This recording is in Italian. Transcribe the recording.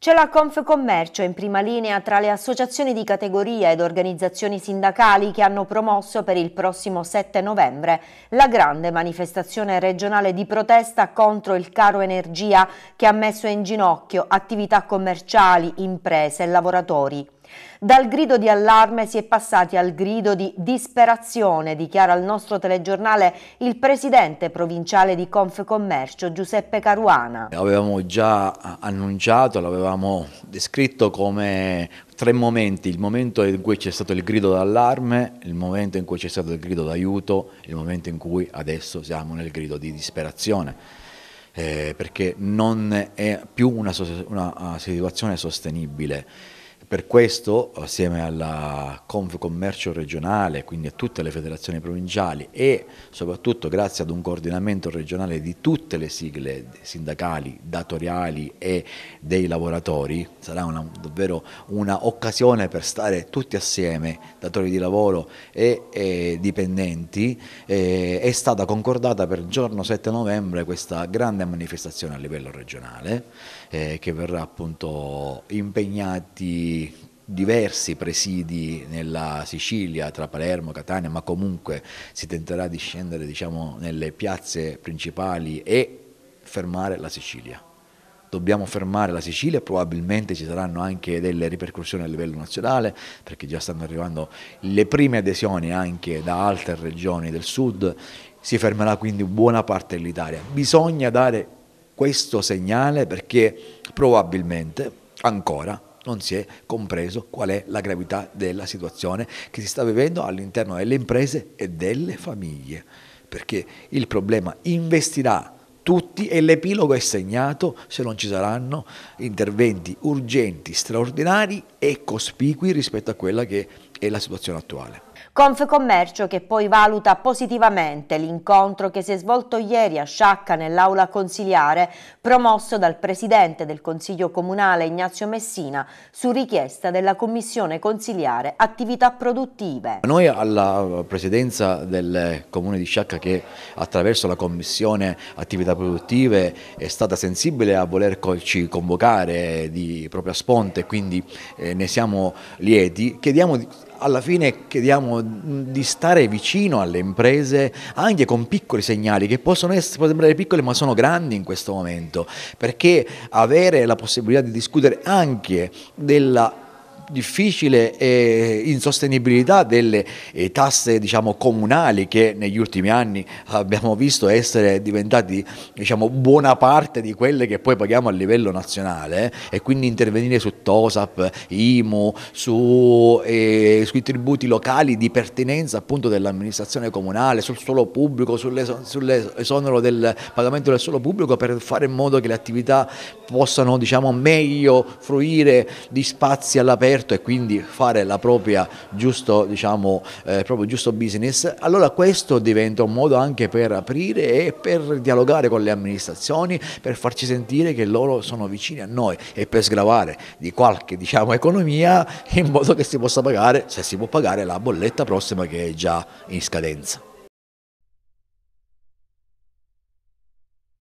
C'è la Confcommercio in prima linea tra le associazioni di categoria ed organizzazioni sindacali che hanno promosso per il prossimo 7 novembre la grande manifestazione regionale di protesta contro il caro energia che ha messo in ginocchio attività commerciali, imprese e lavoratori. Dal grido di allarme si è passati al grido di disperazione, dichiara il nostro telegiornale il presidente provinciale di Confcommercio Giuseppe Caruana. Avevamo già annunciato, l'avevamo descritto come tre momenti, il momento in cui c'è stato il grido d'allarme, il momento in cui c'è stato il grido d'aiuto, il momento in cui adesso siamo nel grido di disperazione. Eh, perché non è più una, una situazione sostenibile. Per questo, assieme alla Confcommercio regionale, quindi a tutte le federazioni provinciali e soprattutto grazie ad un coordinamento regionale di tutte le sigle sindacali, datoriali e dei lavoratori, sarà una, davvero un'occasione per stare tutti assieme, datori di lavoro e, e dipendenti, e, è stata concordata per il giorno 7 novembre questa grande manifestazione a livello regionale eh, che verrà appunto impegnati diversi presidi nella Sicilia, tra Palermo, Catania, ma comunque si tenterà di scendere diciamo, nelle piazze principali e fermare la Sicilia. Dobbiamo fermare la Sicilia, probabilmente ci saranno anche delle ripercussioni a livello nazionale, perché già stanno arrivando le prime adesioni anche da altre regioni del sud, si fermerà quindi buona parte dell'Italia. Bisogna dare questo segnale perché probabilmente ancora non si è compreso qual è la gravità della situazione che si sta vivendo all'interno delle imprese e delle famiglie, perché il problema investirà tutti e l'epilogo è segnato se non ci saranno interventi urgenti, straordinari e cospicui rispetto a quella che è la situazione attuale. Confcommercio che poi valuta positivamente l'incontro che si è svolto ieri a Sciacca nell'aula consiliare promosso dal Presidente del Consiglio Comunale Ignazio Messina su richiesta della Commissione Consiliare Attività Produttive. Noi alla Presidenza del Comune di Sciacca che attraverso la Commissione Attività Produttive è stata sensibile a volerci convocare di propria sponte quindi eh, ne siamo lieti, chiediamo alla fine chiediamo di stare vicino alle imprese anche con piccoli segnali che possono, essere, possono sembrare piccoli ma sono grandi in questo momento perché avere la possibilità di discutere anche della difficile eh, insostenibilità delle eh, tasse diciamo, comunali che negli ultimi anni abbiamo visto essere diventati diciamo, buona parte di quelle che poi paghiamo a livello nazionale eh, e quindi intervenire su TOSAP, IMU, su, eh, sui tributi locali di pertinenza appunto dell'amministrazione comunale, sul suolo pubblico, sull'esonero del pagamento del suolo pubblico per fare in modo che le attività possano diciamo, meglio fruire di spazi all'aperto aperto e quindi fare la propria giusto, diciamo, eh, proprio giusto business, allora questo diventa un modo anche per aprire e per dialogare con le amministrazioni, per farci sentire che loro sono vicini a noi e per sgravare di qualche diciamo, economia in modo che si possa pagare, se si può pagare, la bolletta prossima che è già in scadenza.